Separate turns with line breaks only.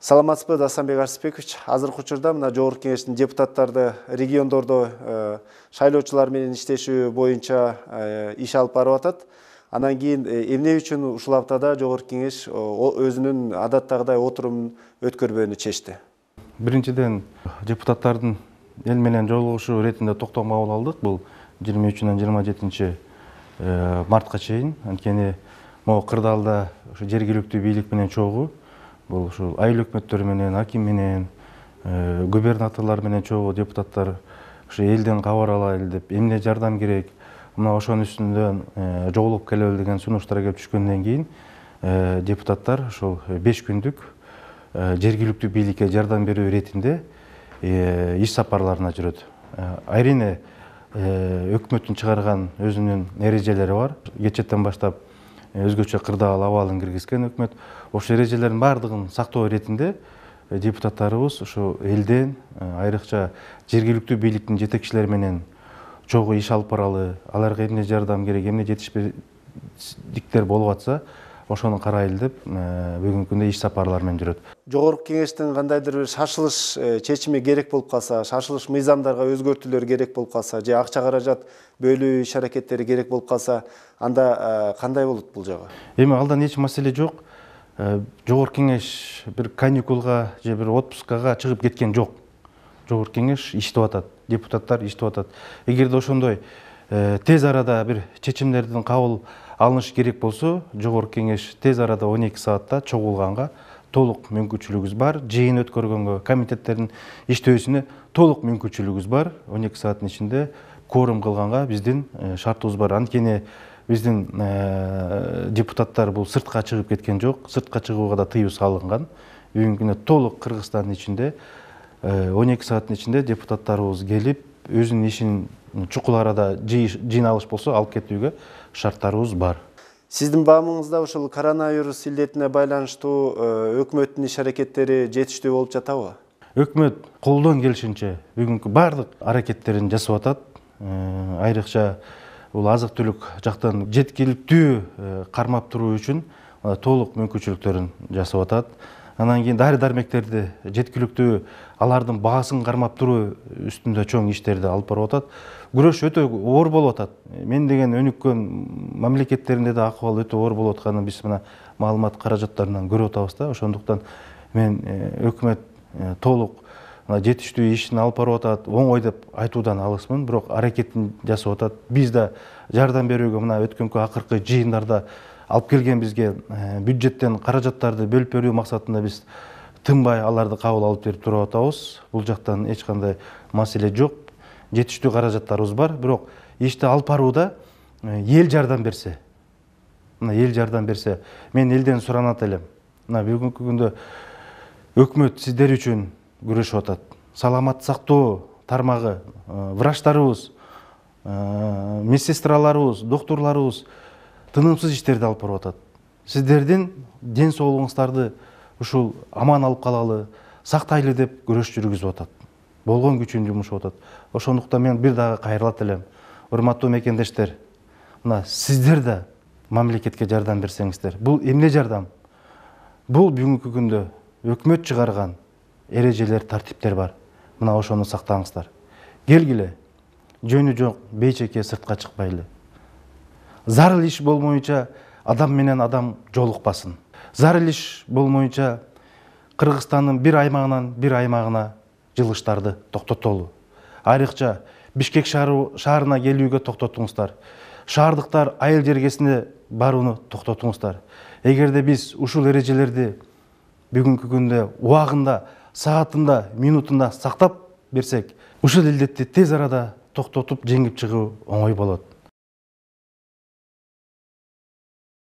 саламатсызбы дастанбек арыспекович азыркы учурда мына жогорку кеңештин депутаттарды региондордо э, шайлоочулар менен иштешүү боюнча э, иш алып барып атат анан кийин э, эмне үчүн ушул аптада жогорку кеңеш өзүнүн адаттагыдай отурумун өткөрбөөнү чечти
биринчиден депутаттардын эл менен жолугушуу иретинде токтом кабыл алдык бул жыйырма үчүнөн жыйырма жетинчи мартка чейин анткени могу кырдаалда ушу жергиликтүү бийлик менен чогуу бұл ушул айыл өкмөттөр менен аким менен э, губернаторлар менен депутаттар ушу элден ала елдіп, деп эмне жардам керек мына ошонун үстінді э, жоғылып келели деген сунуштар кеп түшкөндөн кийин э, депутаттар ушул беш күндүк жергілікті бийликке жардам беру иретинде иш сапарларына жүрөт айрине өкметтің чыгарган өзүнүн эрежелери бар Гетчеттен баштап өзгөчө кырдаал абалын киргизген өкмөт ошол эрежелердин баардыгын сактоо иретинде э, депутаттарыбыз ушу элден э, айрыкча жергиликтүү бийликтин жетекчилери менен чогуу иш алып баралы аларга эмне жардам керек эмне жетишпестиктер болуп атса ошону карайлы деп э, бүгүнкү күндө иш менен жүрөт жогорку
кеңештин кандайдыр бир шашылыш э, чечими керек болуп калса шашылыш мыйзамдарга өзгөртүүлөр керек болуп калса же акча каражат бөлүү иш аракеттери керек болуп калса анда э, кандай болот бул жагы
эми алдан эч маселе жок жогорку кеңеш бир каникулга же бир отпускага чыгып кеткен жок жогорку кеңеш иштеп атат депутаттар иштеп атат эгерде ошондой тез арада бир чечимдердин кабыл алыныш керек болсо жогорку кеңеш тез арада он эки саатта чогулганга толық мүмкүнчүлүгүбүз бар жыйын өткөргөнгө комитеттердин иштөөсүнө толық мүмкүнчүлүгүбүз бар 12 сааттын ичинде корум кылганга биздин э, шартыбыз бар анткени биздин э, депутаттар бул сыртка чыгып кеткен жок сыртка чыгууга да тыюу салынган бүгүнкү күндө толық кыргызстандын ичинде 12 э, сааттын ичинде депутаттарыбыз келип өзінің ишин чұқыл арада жиналыш болса алып кетүүгө шарттарыбыз бар
сиздин баамыңызда ушул коронавирус илдетине байланыштуу э, өкмөттүн иш аракеттери жетиштүү болуп жатабы
өкмөт колдон келишинче бүгүнкү баардык аракеттерин жасап атат э, айрыкча бул азык түлүк жактан жеткиликтүү кармап э, туруу үчүн толук мүмкүнчүлүктөрүн жасап атат анан кийин дары дармектерди жеткиликтүү алардын баасын кармап туруу үстүндө чоң иштерди алып барып атат күрөш өтө оор болуп атат мен деген өнүккөн мамлекеттеринде да акыбал өтө оор болуп атканын биз мына маалымат каражаттарынан көрүп атабыз да ошондуктан мен өкмөт толук мына жетиштүү ишин алып барып атат оңой деп айтуудан алысмын бирок аракетин жасап атат биз да жардам берүүгө мына өткөнкү акыркы жыйындарда алып келген бізге бюджеттен қаражаттарды бөліп беру мақсатында біз тынбай аларды қабыл алып беріп тұрып атабыз бұл жақтан ешқандай мәселе жоқ жетіштүү қаражаттарымыз бар Бірақ ешті алып барууда ел жардам берсе мына ел жардам берсе мен елден сұранат элем мына бүгінгі күндө өкмөт сіздер үшін күресіп атат саламат сактоо тармағы врачтарыбыз медсестраларыбыз докторларыбыз тынымсыз иштерди алып барып атат сиздердин ден соолугуңуздарды ушул аман алып калалы сактайлы деп күрөш жүргүзүп атат болгон күчүн жумшап атат ошондуктан мен бир дагы кайрылат элем урматтуу мекендештер мына сиздер да мамлекетке жардам берсеңиздер бул эмне жардам бул бүгүнкү күндө өкмөт чыгарган эрежелер тартиптер бар мына ошону сактаңыздар келгиле жөнү жок бейчеке сыртка чыкпайлы зарыл иш болмоюнча адам менен адам жолукпасын зарыл иш болмоюнча кыргызстандын бир аймагынан бир аймагына жылыштарды токтотолу айрыкча бишкек шаарына келүүгө токтотуңуздар шаардыктар айыл жергесине барууну токтотуңуздар эгерде биз ушул эрежелерди бүгүнкү күндө уағында, саатында минутунда сактап берсек ушул илдетти тез арада токтотуп жеңип чыгуу оңой болот